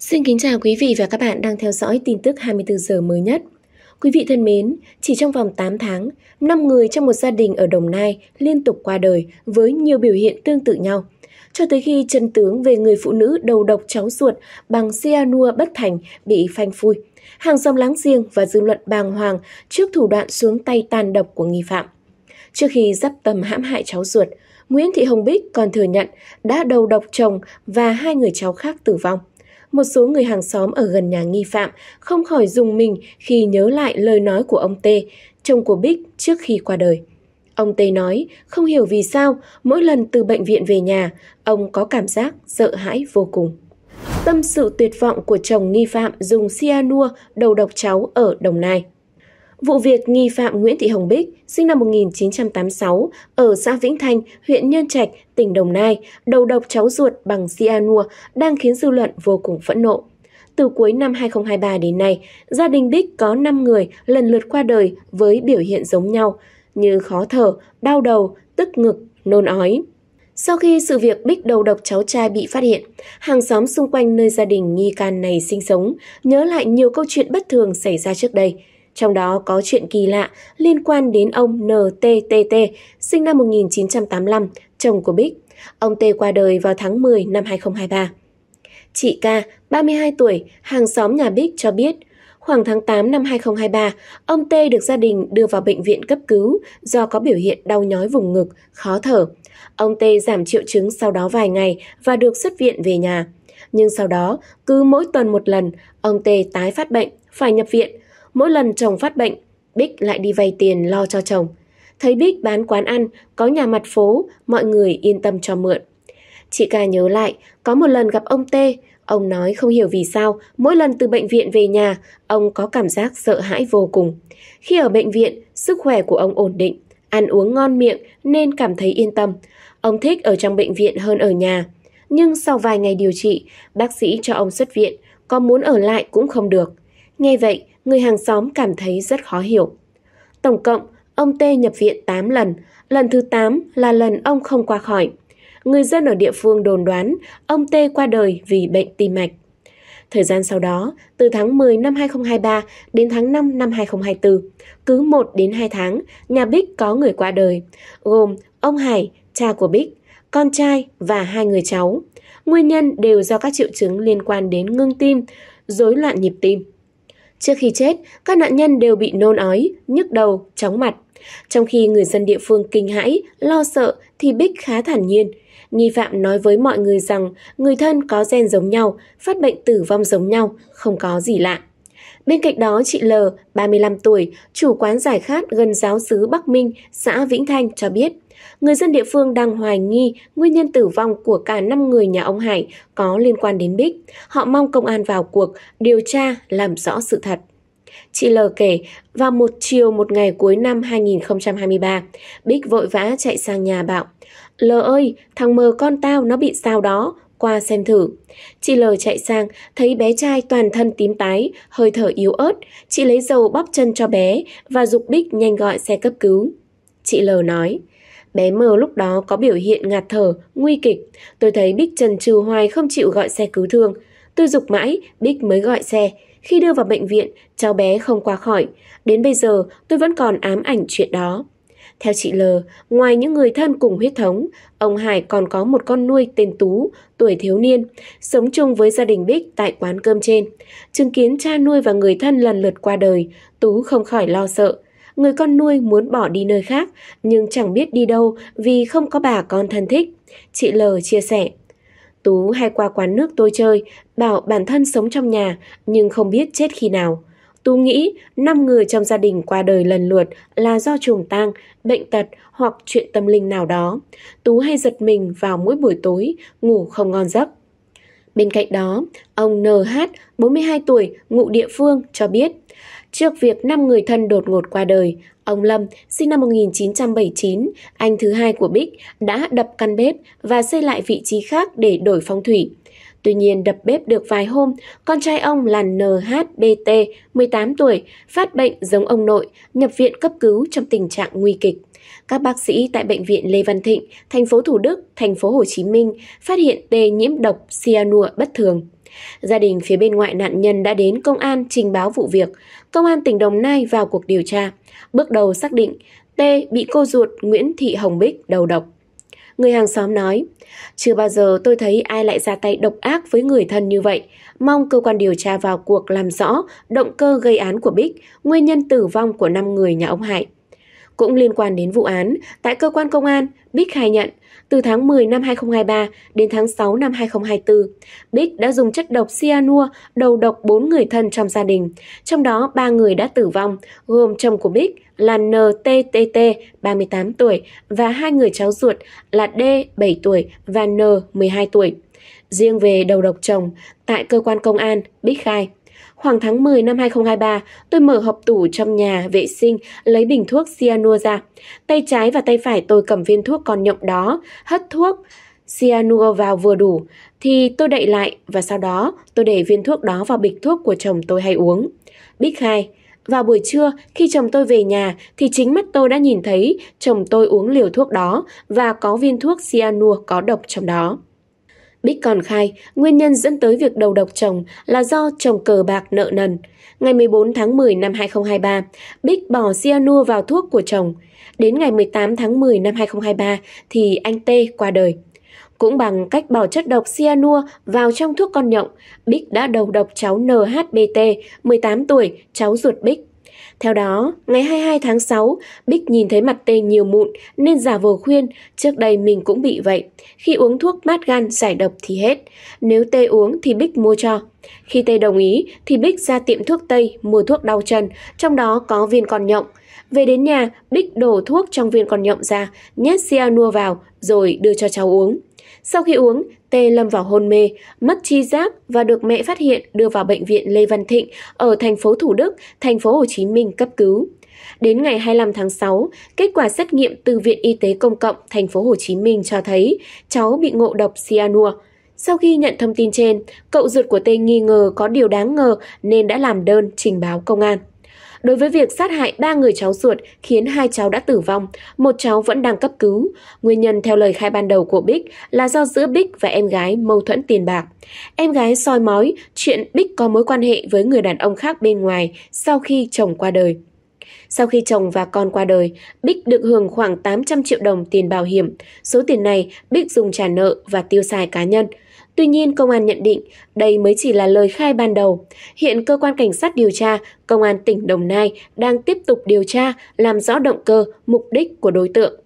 Xin kính chào quý vị và các bạn đang theo dõi tin tức 24 giờ mới nhất. Quý vị thân mến, chỉ trong vòng 8 tháng, 5 người trong một gia đình ở Đồng Nai liên tục qua đời với nhiều biểu hiện tương tự nhau. Cho tới khi chân tướng về người phụ nữ đầu độc cháu ruột bằng cyanua bất thành bị phanh phui, hàng xóm láng giềng và dư luận bàng hoàng trước thủ đoạn xuống tay tàn độc của nghi phạm. Trước khi dắp tầm hãm hại cháu ruột, Nguyễn Thị Hồng Bích còn thừa nhận đã đầu độc chồng và hai người cháu khác tử vong một số người hàng xóm ở gần nhà nghi phạm không khỏi dùng mình khi nhớ lại lời nói của ông T, chồng của Bích trước khi qua đời. Ông Tê nói, không hiểu vì sao, mỗi lần từ bệnh viện về nhà, ông có cảm giác sợ hãi vô cùng. Tâm sự tuyệt vọng của chồng nghi phạm dùng cyanua đầu độc cháu ở Đồng Nai. Vụ việc nghi phạm Nguyễn Thị Hồng Bích, sinh năm 1986, ở xã Vĩnh Thanh, huyện Nhơn Trạch, tỉnh Đồng Nai, đầu độc cháu ruột bằng cyanua đang khiến dư luận vô cùng phẫn nộ. Từ cuối năm 2023 đến nay, gia đình Bích có 5 người lần lượt qua đời với biểu hiện giống nhau như khó thở, đau đầu, tức ngực, nôn ói. Sau khi sự việc Bích đầu độc cháu trai bị phát hiện, hàng xóm xung quanh nơi gia đình nghi can này sinh sống nhớ lại nhiều câu chuyện bất thường xảy ra trước đây. Trong đó có chuyện kỳ lạ liên quan đến ông NTTT, sinh năm 1985, chồng của Bích. Ông T qua đời vào tháng 10 năm 2023. Chị Ca, 32 tuổi, hàng xóm nhà Bích cho biết, khoảng tháng 8 năm 2023, ông T được gia đình đưa vào bệnh viện cấp cứu do có biểu hiện đau nhói vùng ngực, khó thở. Ông T giảm triệu chứng sau đó vài ngày và được xuất viện về nhà. Nhưng sau đó, cứ mỗi tuần một lần, ông T tái phát bệnh, phải nhập viện. Mỗi lần chồng phát bệnh, Bích lại đi vay tiền lo cho chồng. Thấy Bích bán quán ăn, có nhà mặt phố, mọi người yên tâm cho mượn. Chị ca nhớ lại, có một lần gặp ông tê, ông nói không hiểu vì sao, mỗi lần từ bệnh viện về nhà, ông có cảm giác sợ hãi vô cùng. Khi ở bệnh viện, sức khỏe của ông ổn định, ăn uống ngon miệng nên cảm thấy yên tâm. Ông thích ở trong bệnh viện hơn ở nhà. Nhưng sau vài ngày điều trị, bác sĩ cho ông xuất viện, có muốn ở lại cũng không được. Nghe vậy, người hàng xóm cảm thấy rất khó hiểu. Tổng cộng, ông T nhập viện 8 lần, lần thứ 8 là lần ông không qua khỏi. Người dân ở địa phương đồn đoán ông T qua đời vì bệnh tim mạch. Thời gian sau đó, từ tháng 10 năm 2023 đến tháng 5 năm 2024, cứ 1 đến 2 tháng, nhà Bích có người qua đời, gồm ông Hải, cha của Bích, con trai và hai người cháu. Nguyên nhân đều do các triệu chứng liên quan đến ngưng tim, rối loạn nhịp tim. Trước khi chết, các nạn nhân đều bị nôn ói, nhức đầu, chóng mặt. Trong khi người dân địa phương kinh hãi, lo sợ thì Bích khá thản nhiên. Nghi phạm nói với mọi người rằng người thân có gen giống nhau, phát bệnh tử vong giống nhau, không có gì lạ. Bên cạnh đó, chị L, 35 tuổi, chủ quán giải khát gần giáo xứ Bắc Minh, xã Vĩnh Thanh cho biết, người dân địa phương đang hoài nghi nguyên nhân tử vong của cả 5 người nhà ông Hải có liên quan đến Bích. Họ mong công an vào cuộc, điều tra, làm rõ sự thật. Chị L kể, vào một chiều một ngày cuối năm 2023, Bích vội vã chạy sang nhà bảo. L ơi, thằng mờ con tao nó bị sao đó, qua xem thử. Chị L chạy sang, thấy bé trai toàn thân tím tái, hơi thở yếu ớt. Chị lấy dầu bóp chân cho bé và dục bích nhanh gọi xe cấp cứu. Chị L nói, bé mờ lúc đó có biểu hiện ngạt thở, nguy kịch. Tôi thấy Bích trần trừ hoài không chịu gọi xe cứu thương. Tôi dục mãi, Bích mới gọi xe. Khi đưa vào bệnh viện, cháu bé không qua khỏi. Đến bây giờ, tôi vẫn còn ám ảnh chuyện đó. Theo chị L, ngoài những người thân cùng huyết thống, ông Hải còn có một con nuôi tên Tú, tuổi thiếu niên, sống chung với gia đình Bích tại quán cơm trên. Chứng kiến cha nuôi và người thân lần lượt qua đời, Tú không khỏi lo sợ. Người con nuôi muốn bỏ đi nơi khác, nhưng chẳng biết đi đâu vì không có bà con thân thích. Chị L chia sẻ. Tú hay qua quán nước tôi chơi, bảo bản thân sống trong nhà, nhưng không biết chết khi nào. Tu nghĩ 5 người trong gia đình qua đời lần lượt là do trùng tang, bệnh tật hoặc chuyện tâm linh nào đó. Tú hay giật mình vào mỗi buổi tối, ngủ không ngon giấc. Bên cạnh đó, ông NH, 42 tuổi, ngụ địa phương, cho biết Trước việc 5 người thân đột ngột qua đời, ông Lâm, sinh năm 1979, anh thứ hai của Bích, đã đập căn bếp và xây lại vị trí khác để đổi phong thủy. Tuy nhiên đập bếp được vài hôm, con trai ông là NHBT, 18 tuổi, phát bệnh giống ông nội, nhập viện cấp cứu trong tình trạng nguy kịch. Các bác sĩ tại bệnh viện Lê Văn Thịnh, thành phố Thủ Đức, thành phố Hồ Chí Minh phát hiện T nhiễm độc cyanua bất thường. Gia đình phía bên ngoại nạn nhân đã đến công an trình báo vụ việc. Công an tỉnh Đồng Nai vào cuộc điều tra. Bước đầu xác định T bị cô ruột Nguyễn Thị Hồng Bích đầu độc. Người hàng xóm nói, chưa bao giờ tôi thấy ai lại ra tay độc ác với người thân như vậy. Mong cơ quan điều tra vào cuộc làm rõ động cơ gây án của Bích, nguyên nhân tử vong của 5 người nhà ông Hải. Cũng liên quan đến vụ án, tại cơ quan công an, Bích khai nhận từ tháng 10 năm 2023 đến tháng 6 năm 2024, Bích đã dùng chất độc cyanua đầu độc 4 người thân trong gia đình, trong đó 3 người đã tử vong, gồm chồng của Bích là NTTT, 38 tuổi, và hai người cháu ruột là D, 7 tuổi và N, 12 tuổi. Riêng về đầu độc chồng, tại cơ quan công an, Bích khai. Khoảng tháng 10 năm 2023, tôi mở hộp tủ trong nhà vệ sinh lấy bình thuốc cyanua ra. Tay trái và tay phải tôi cầm viên thuốc còn nhộng đó, hất thuốc cyanua vào vừa đủ thì tôi đậy lại và sau đó tôi để viên thuốc đó vào bịch thuốc của chồng tôi hay uống. Bích khai, vào buổi trưa, khi chồng tôi về nhà thì chính mắt tôi đã nhìn thấy chồng tôi uống liều thuốc đó và có viên thuốc cyanua có độc trong đó. Bích còn khai, nguyên nhân dẫn tới việc đầu độc chồng là do chồng cờ bạc nợ nần. Ngày 14 tháng 10 năm 2023, Bích bỏ cyanua vào thuốc của chồng. Đến ngày 18 tháng 10 năm 2023 thì anh T qua đời. Cũng bằng cách bỏ chất độc cyanua vào trong thuốc con nhộng, Bích đã đầu độc cháu NHBT, 18 tuổi, cháu ruột Bích. Theo đó, ngày 22 tháng 6, Bích nhìn thấy mặt tê nhiều mụn nên giả vờ khuyên trước đây mình cũng bị vậy. Khi uống thuốc mát gan giải độc thì hết. Nếu tê uống thì Bích mua cho. Khi tê đồng ý thì Bích ra tiệm thuốc Tây mua thuốc đau chân, trong đó có viên con nhộng. Về đến nhà, Bích đổ thuốc trong viên con nhộng ra, nhét cyanua vào rồi đưa cho cháu uống. Sau khi uống, T lâm vào hôn mê, mất chi giác và được mẹ phát hiện đưa vào bệnh viện Lê Văn Thịnh ở thành phố Thủ Đức, thành phố Hồ Chí Minh cấp cứu. Đến ngày 25 tháng 6, kết quả xét nghiệm từ Viện Y tế Công cộng thành phố Hồ Chí Minh cho thấy cháu bị ngộ độc cyanua. Sau khi nhận thông tin trên, cậu ruột của Tê nghi ngờ có điều đáng ngờ nên đã làm đơn trình báo công an. Đối với việc sát hại ba người cháu ruột khiến hai cháu đã tử vong, một cháu vẫn đang cấp cứu. Nguyên nhân theo lời khai ban đầu của Bích là do giữa Bích và em gái mâu thuẫn tiền bạc. Em gái soi mói chuyện Bích có mối quan hệ với người đàn ông khác bên ngoài sau khi chồng qua đời. Sau khi chồng và con qua đời, Bích được hưởng khoảng 800 triệu đồng tiền bảo hiểm. Số tiền này Bích dùng trả nợ và tiêu xài cá nhân. Tuy nhiên, công an nhận định đây mới chỉ là lời khai ban đầu. Hiện cơ quan cảnh sát điều tra, công an tỉnh Đồng Nai đang tiếp tục điều tra, làm rõ động cơ, mục đích của đối tượng.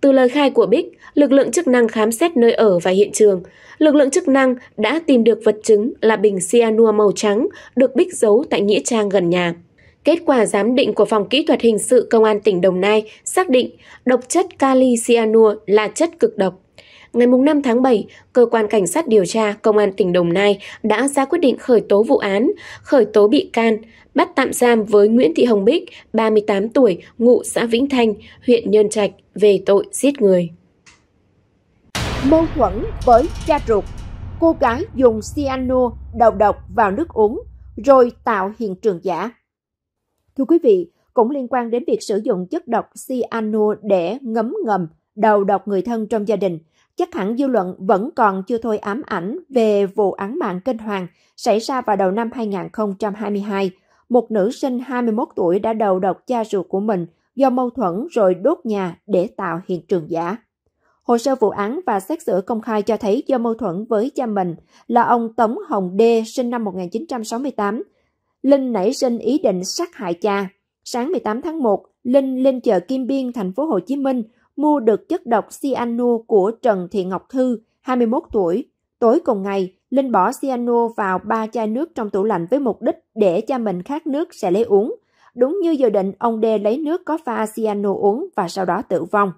Từ lời khai của Bích, lực lượng chức năng khám xét nơi ở và hiện trường. Lực lượng chức năng đã tìm được vật chứng là bình cyanua màu trắng được Bích giấu tại nghĩa trang gần nhà. Kết quả giám định của Phòng Kỹ thuật Hình sự Công an tỉnh Đồng Nai xác định độc chất kali cyanua là chất cực độc. Ngày 5 tháng 7, Cơ quan Cảnh sát điều tra Công an tỉnh Đồng Nai đã ra quyết định khởi tố vụ án, khởi tố bị can, bắt tạm giam với Nguyễn Thị Hồng Bích, 38 tuổi, ngụ xã Vĩnh Thanh, huyện Nhân Trạch về tội giết người. Mâu thuẫn với cha ruột, cô gái dùng cyanua đầu độc vào nước uống rồi tạo hiện trường giả. Thưa quý vị, cũng liên quan đến việc sử dụng chất độc cyanua để ngấm ngầm đầu độc người thân trong gia đình, chắc hẳn dư luận vẫn còn chưa thôi ám ảnh về vụ án mạng kinh hoàng xảy ra vào đầu năm 2022. Một nữ sinh 21 tuổi đã đầu độc cha ruột của mình do mâu thuẫn rồi đốt nhà để tạo hiện trường giả. Hồ sơ vụ án và xét xử công khai cho thấy do mâu thuẫn với cha mình là ông Tống Hồng Đê sinh năm 1968. Linh nảy sinh ý định sát hại cha. Sáng 18 tháng 1, Linh lên chợ Kim Biên, thành phố Hồ Chí Minh mua được chất độc cyano của Trần Thị Ngọc Thư, 21 tuổi. Tối cùng ngày, Linh bỏ cyano vào ba chai nước trong tủ lạnh với mục đích để cha mình khát nước sẽ lấy uống. Đúng như dự định, ông Đê lấy nước có pha cyano uống và sau đó tử vong.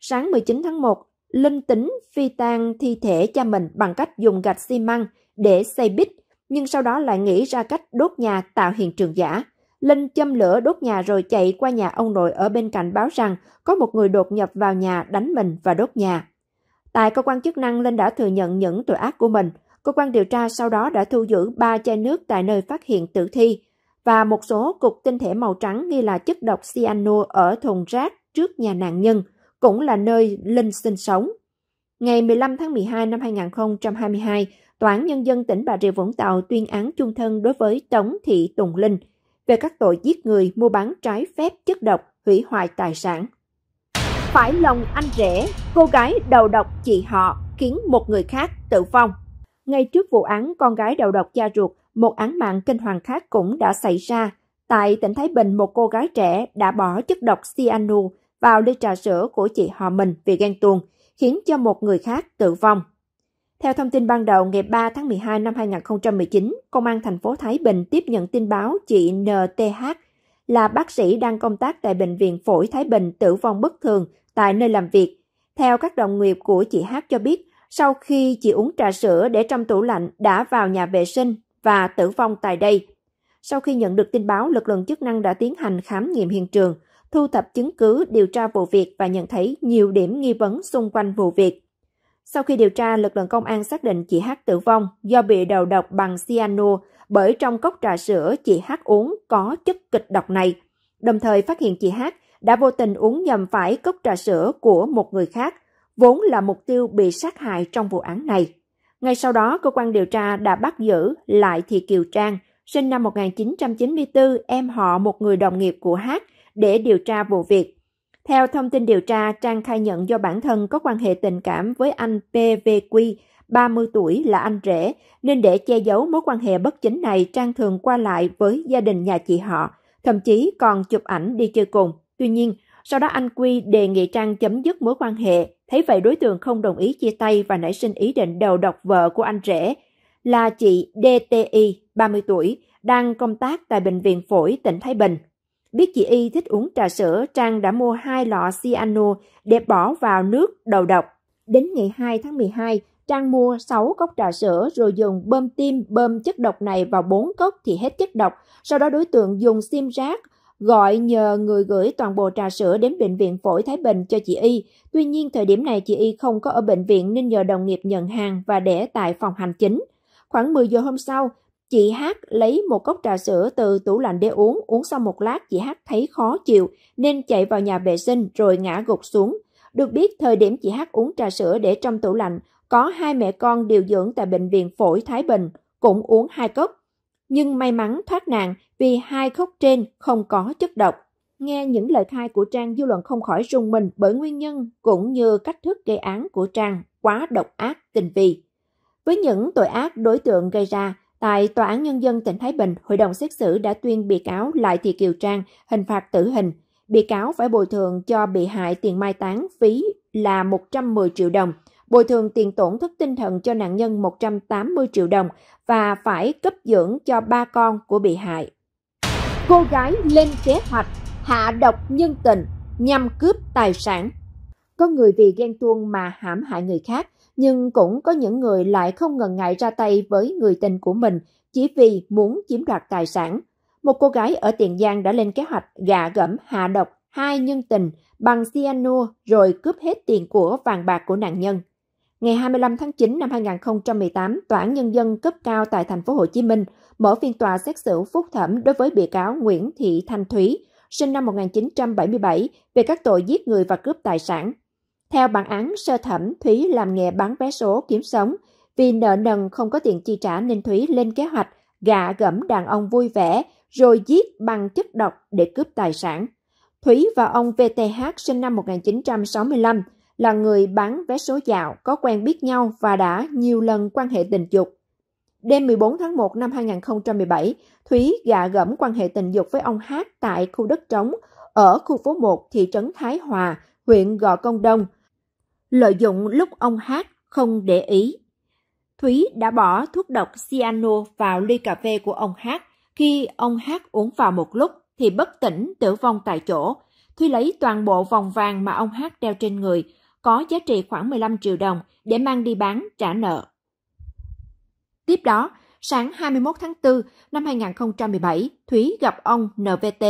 Sáng 19 tháng 1, Linh tính phi tan thi thể cha mình bằng cách dùng gạch xi măng để xây bít, nhưng sau đó lại nghĩ ra cách đốt nhà tạo hiện trường giả. Linh châm lửa đốt nhà rồi chạy qua nhà ông nội ở bên cạnh báo rằng có một người đột nhập vào nhà đánh mình và đốt nhà. Tại cơ quan chức năng, Linh đã thừa nhận những tội ác của mình. Cơ quan điều tra sau đó đã thu giữ ba chai nước tại nơi phát hiện tử thi và một số cục tinh thể màu trắng nghi là chất độc cyanua ở thùng rác trước nhà nạn nhân, cũng là nơi Linh sinh sống. Ngày 15 tháng 12 năm 2022, Tòa án Nhân dân tỉnh Bà Rịa Vũng Tàu tuyên án chung thân đối với Tống Thị Tùng Linh – về các tội giết người, mua bán trái phép chất độc, hủy hoại tài sản. Phải lòng anh rể, cô gái đầu độc chị họ khiến một người khác tử vong. Ngay trước vụ án con gái đầu độc cha ruột, một án mạng kinh hoàng khác cũng đã xảy ra. Tại tỉnh Thái Bình, một cô gái trẻ đã bỏ chất độc cyanu vào ly trà sữa của chị họ mình vì ghen tuông, khiến cho một người khác tử vong. Theo thông tin ban đầu, ngày 3 tháng 12 năm 2019, Công an thành phố Thái Bình tiếp nhận tin báo chị NTH là bác sĩ đang công tác tại Bệnh viện Phổi Thái Bình tử vong bất thường tại nơi làm việc. Theo các đồng nghiệp của chị H cho biết, sau khi chị uống trà sữa để trong tủ lạnh đã vào nhà vệ sinh và tử vong tại đây. Sau khi nhận được tin báo, lực lượng chức năng đã tiến hành khám nghiệm hiện trường, thu thập chứng cứ, điều tra vụ việc và nhận thấy nhiều điểm nghi vấn xung quanh vụ việc. Sau khi điều tra, lực lượng công an xác định chị H tử vong do bị đầu độc bằng cyano bởi trong cốc trà sữa chị H uống có chất kịch độc này. Đồng thời phát hiện chị H đã vô tình uống nhầm phải cốc trà sữa của một người khác, vốn là mục tiêu bị sát hại trong vụ án này. Ngay sau đó, cơ quan điều tra đã bắt giữ lại Thị Kiều Trang, sinh năm 1994, em họ một người đồng nghiệp của H để điều tra vụ việc. Theo thông tin điều tra, Trang khai nhận do bản thân có quan hệ tình cảm với anh PVQ, 30 tuổi là anh rể, nên để che giấu mối quan hệ bất chính này, Trang thường qua lại với gia đình nhà chị họ, thậm chí còn chụp ảnh đi chơi cùng. Tuy nhiên, sau đó anh Quy đề nghị Trang chấm dứt mối quan hệ, thấy vậy đối tượng không đồng ý chia tay và nảy sinh ý định đầu độc vợ của anh rể là chị DTI, 30 tuổi, đang công tác tại Bệnh viện Phổi tỉnh Thái Bình. Biết chị Y thích uống trà sữa, Trang đã mua hai lọ Ciano để bỏ vào nước đầu độc. Đến ngày 2 tháng 12, Trang mua 6 cốc trà sữa rồi dùng bơm tim bơm chất độc này vào 4 cốc thì hết chất độc. Sau đó đối tượng dùng sim rác gọi nhờ người gửi toàn bộ trà sữa đến bệnh viện phổi Thái Bình cho chị Y. Tuy nhiên thời điểm này chị Y không có ở bệnh viện nên nhờ đồng nghiệp nhận hàng và để tại phòng hành chính. Khoảng 10 giờ hôm sau, Chị Hát lấy một cốc trà sữa từ tủ lạnh để uống, uống xong một lát chị Hát thấy khó chịu nên chạy vào nhà vệ sinh rồi ngã gục xuống. Được biết thời điểm chị Hát uống trà sữa để trong tủ lạnh, có hai mẹ con điều dưỡng tại bệnh viện phổi Thái Bình, cũng uống hai cốc. Nhưng may mắn thoát nạn vì hai cốc trên không có chất độc. Nghe những lời khai của Trang, dư luận không khỏi rung mình bởi nguyên nhân cũng như cách thức gây án của Trang quá độc ác, tình vi. Với những tội ác đối tượng gây ra, Tại Tòa án Nhân dân tỉnh Thái Bình, hội đồng xét xử đã tuyên bị cáo Lại Thị Kiều Trang hình phạt tử hình. Bị cáo phải bồi thường cho bị hại tiền mai táng phí là 110 triệu đồng, bồi thường tiền tổn thất tinh thần cho nạn nhân 180 triệu đồng và phải cấp dưỡng cho ba con của bị hại. Cô gái lên kế hoạch hạ độc nhân tình nhằm cướp tài sản. Có người vì ghen tuông mà hãm hại người khác – nhưng cũng có những người lại không ngần ngại ra tay với người tình của mình chỉ vì muốn chiếm đoạt tài sản. Một cô gái ở Tiền Giang đã lên kế hoạch gạ gẫm hạ độc hai nhân tình bằng cyanua rồi cướp hết tiền của vàng bạc của nạn nhân. Ngày 25 tháng 9 năm 2018, Tòa án Nhân dân cấp cao tại thành phố Hồ Chí Minh mở phiên tòa xét xử phúc thẩm đối với bị cáo Nguyễn Thị Thanh Thúy, sinh năm 1977, về các tội giết người và cướp tài sản. Theo bản án sơ thẩm, Thúy làm nghề bán vé số kiếm sống. Vì nợ nần không có tiền chi trả nên Thúy lên kế hoạch gạ gẫm đàn ông vui vẻ rồi giết bằng chất độc để cướp tài sản. Thúy và ông VTH sinh năm 1965 là người bán vé số dạo có quen biết nhau và đã nhiều lần quan hệ tình dục. Đêm 14 tháng 1 năm 2017, Thúy gạ gẫm quan hệ tình dục với ông Hát tại khu đất trống ở khu phố 1 thị trấn Thái Hòa, huyện Gò Công Đông, lợi dụng lúc ông hát không để ý. Thúy đã bỏ thuốc độc cyano vào ly cà phê của ông hát. Khi ông hát uống vào một lúc thì bất tỉnh tử vong tại chỗ. Thúy lấy toàn bộ vòng vàng mà ông hát đeo trên người, có giá trị khoảng 15 triệu đồng để mang đi bán trả nợ. Tiếp đó, sáng 21 tháng 4 năm 2017, Thúy gặp ông NVT,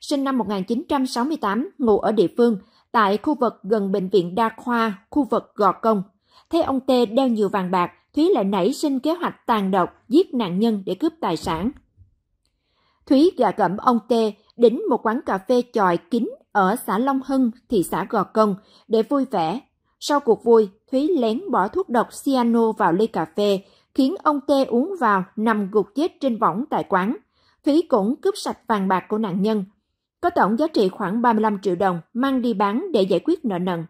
sinh năm 1968, ngụ ở địa phương, tại khu vực gần bệnh viện đa khoa, khu vực Gò Công. Thấy ông Tê đeo nhiều vàng bạc, Thúy lại nảy sinh kế hoạch tàn độc giết nạn nhân để cướp tài sản. Thúy gà gẫm ông Tê đến một quán cà phê chòi kín ở xã Long Hưng, thị xã Gò Công để vui vẻ. Sau cuộc vui, Thúy lén bỏ thuốc độc cyano vào ly cà phê, khiến ông Tê uống vào nằm gục chết trên võng tại quán. Thúy cũng cướp sạch vàng bạc của nạn nhân có tổng giá trị khoảng 35 triệu đồng mang đi bán để giải quyết nợ nần.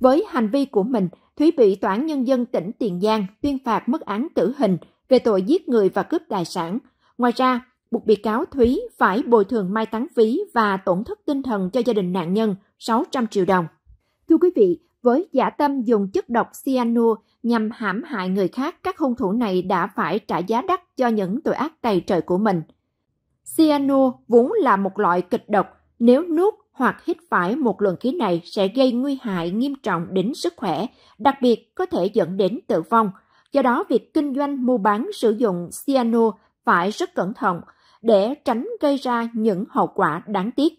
Với hành vi của mình, Thúy bị Tòa án Nhân dân tỉnh Tiền Giang tuyên phạt mức án tử hình về tội giết người và cướp tài sản. Ngoài ra, buộc bị cáo Thúy phải bồi thường mai táng phí và tổn thất tinh thần cho gia đình nạn nhân 600 triệu đồng. Thưa quý vị, với giả tâm dùng chất độc cyanur nhằm hãm hại người khác, các hung thủ này đã phải trả giá đắt cho những tội ác tày trời của mình – Cyano vốn là một loại kịch độc, nếu nuốt hoặc hít phải một lượng khí này sẽ gây nguy hại nghiêm trọng đến sức khỏe, đặc biệt có thể dẫn đến tử vong. Do đó, việc kinh doanh mua bán sử dụng cyano phải rất cẩn thận để tránh gây ra những hậu quả đáng tiếc.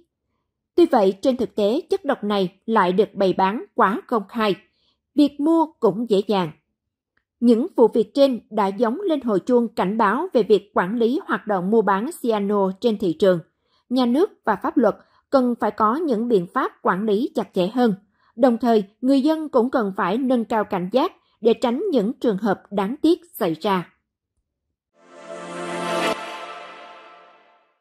Tuy vậy, trên thực tế, chất độc này lại được bày bán quá công khai. Việc mua cũng dễ dàng những vụ việc trên đã giống lên hồi chuông cảnh báo về việc quản lý hoạt động mua bán cyano trên thị trường. Nhà nước và pháp luật cần phải có những biện pháp quản lý chặt chẽ hơn. Đồng thời, người dân cũng cần phải nâng cao cảnh giác để tránh những trường hợp đáng tiếc xảy ra.